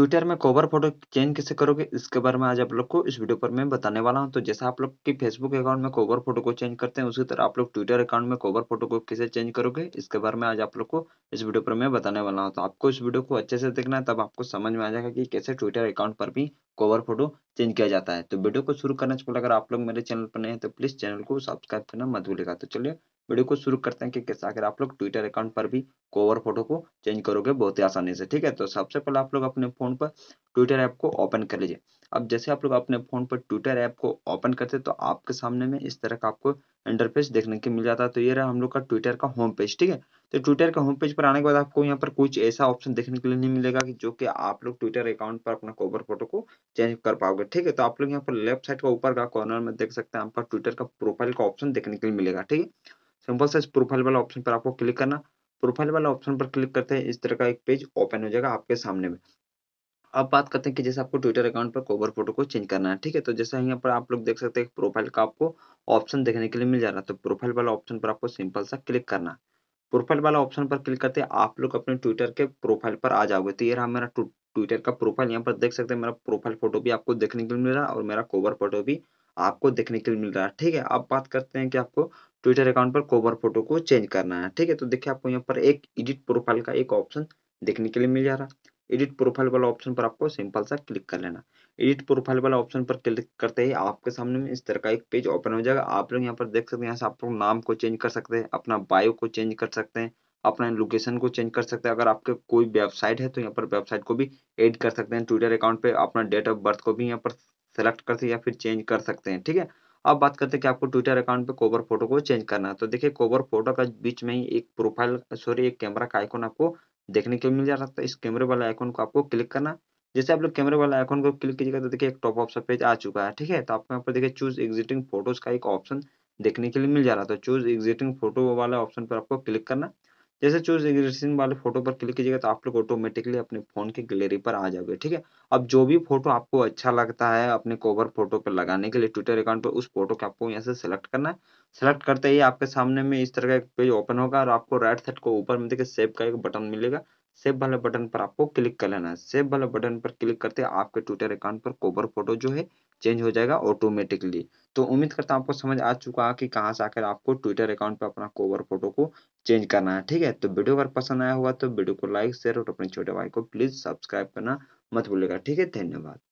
Twitter में cover photo change कैसे करोगे इसके बारे में आज आप लोग को इस वीडियो पर मैं बताने वाला हूं तो जैसा आप लोग की फेसबुक अकाउंट में कवर फोटो को चेंज करते हैं उसी तरह आप लोग ट्विटर अकाउंट में कवर फोटो को कैसे चेंज करोगे इसके बारे में आज आप लोग को इस वीडियो पर मैं बताने वाला हूँ तो आपको इस वीडियो को अच्छे से देखना है तब आपको समझ में आ जाएगा कि कैसे ट्विटर अकाउंट पर भी कवर फोटो चेंज किया जाता है तो वीडियो को शुरू करने से पहले अगर आप लोग मेरे चैनल पर नए हैं तो प्लीज चैनल को सब्सक्राइब करना मत भूलेगा तो चलिए वीडियो को शुरू करते हैं कि कैसे अगर आप लोग ट्विटर अकाउंट पर भी कवर फोटो को चेंज करोगे बहुत ही आसानी से ठीक है तो सबसे पहले आप लोग अपने फोन पर ट्विटर ऐप को ओपन कर लीजिए अब जैसे आप लोग अपने फोन पर ट्विटर ऐप को ओपन करते तो आपके सामने में इस तरह का आपको इंटरफेस देखने के मिल जाता है तो ये रहा हम लोग का ट्विटर का होम पेज ठीक है तो ट्विटर के होम पेज पर आने के बाद आपको यहाँ पर कुछ ऐसा ऑप्शन देखने के लिए नहीं मिलेगा कि जो कि आप लोग ट्विटर अकाउंट पर अपना कोबर फोटो को चेंज कर पाओगे ठीक है तो आप लोग यहाँ पर लेफ्ट साइड का ऊपर का कॉर्नर में देख सकते हैं आपका ट्विटर का प्रोफाइल का ऑप्शन देखने के लिए मिलेगा ठीक है सिंपल सा प्रोफाइल वाला ऑप्शन पर आपको क्लिक करना प्रोफाइल वाला ऑप्शन पर क्लिक करते हैं इस तरह का एक पेज ओपन हो जाएगा आपके सामने में अब बात करते हैं कि जैसे आपको ट्विटर अकाउंट पर कोबर फोटो को चेंज करना है ठीक है तो जैसे यहाँ पर आप लोग देख सकते हैं प्रोफाइल का आपको ऑप्शन देखने के लिए मिल जा रहा है तो प्रोफाइल वाला ऑप्शन पर आपको सिंपल सा क्लिक करना प्रोफाइल वाला ऑप्शन पर क्लिक करते हैं आप लोग अपने ट्विटर के प्रोफाइल पर आ जाओगे तो ये रहा मेरा ट्विटर का प्रोफाइल यहाँ पर देख सकते हैं मेरा प्रोफाइल फोटो भी आपको देखने के लिए मिल रहा है और मेरा कोवर फोटो भी आपको देखने के लिए मिल रहा है ठीक है अब बात करते हैं कि आपको ट्विटर अकाउंट पर कोवर फोटो को चेंज करना है ठीक है तो देखिए आपको यहाँ पर एक एडिट प्रोफाइल का एक ऑप्शन देखने के लिए मिल जा रहा है एडिट प्रोफाइल वाला ऑप्शन पर आपको सिंपल सा क्लिक कर लेना एडिट प्रोफाइल वाला ऑप्शन पर क्लिक करते ही आपके सामने में इस तरह का एक पेज ओपन हो जाएगा आप लोग यहाँ पर देख सकते हैं यहाँ से आप लोग नाम को चेंज कर सकते हैं अपना बायो को चेंज कर सकते हैं अपना लोकेशन को चेंज कर सकते हैं अगर आपके कोई वेबसाइट है तो यहाँ पर वेबसाइट को भी एड कर सकते हैं ट्विटर अकाउंट पे अपना डेट ऑफ बर्थ को भी यहाँ पर सेलेक्ट कर सकते या फिर चेंज कर सकते हैं ठीक है अब बात करते हैं कि आपको ट्विटर अकाउंट पे कोवर फोटो को चेंज करना है तो देखिए कोवर फोटो का बीच में ही एक प्रोफाइल सॉरी एक कैमरा का आइकॉन आपको देखने के लिए मिल जा रहा था इस कैमरे वाला आइकॉन को आपको क्लिक करना जैसे आप लोग कैमरे वाला आइकॉन को क्लिक कीजिएगा तो देखिए एक टॉप ऑफ पेज आ चुका है ठीक है तो आपको यहाँ पर देखिए चूज एग्जिटिंग फोटोज का एक ऑप्शन देखने के लिए मिल जा रहा था चूज एग्जिटिंग फोटो वाला ऑप्शन पर आपको क्लिक करना जैसे चूज रिग्रेशन वाले फोटो पर क्लिक कीजिएगा तो आप लोग ऑटोमेटिकली अपने फ़ोन की गैलरी पर आ जाओगे ठीक है अब जो भी फोटो आपको अच्छा लगता है अपने कोवर फोटो पर लगाने के लिए ट्विटर अकाउंट पर उस फोटो को आपको यहाँ से सेलेक्ट करना है सेलेक्ट करते ही आपके सामने में इस तरह का एक पेज ओपन होगा और आपको राइट साइड को ऊपर में देखिए सेव का एक बटन मिलेगा सेव वाले बटन पर आपको क्लिक कर लेना है सेव वाले बटन पर क्लिक करते आपके ट्विटर अकाउंट पर कोवर फोटो जो है चेंज हो जाएगा ऑटोमेटिकली तो उम्मीद करता हूँ आपको समझ आ चुका है कि कहाँ से आकर आपको ट्विटर अकाउंट पर अपना कोवर फोटो को चेंज करना है ठीक है तो वीडियो अगर पसंद आया होगा तो वीडियो को लाइक शेयर और अपने छोटे भाई को प्लीज सब्सक्राइब करना मत भूलिएगा ठीक है धन्यवाद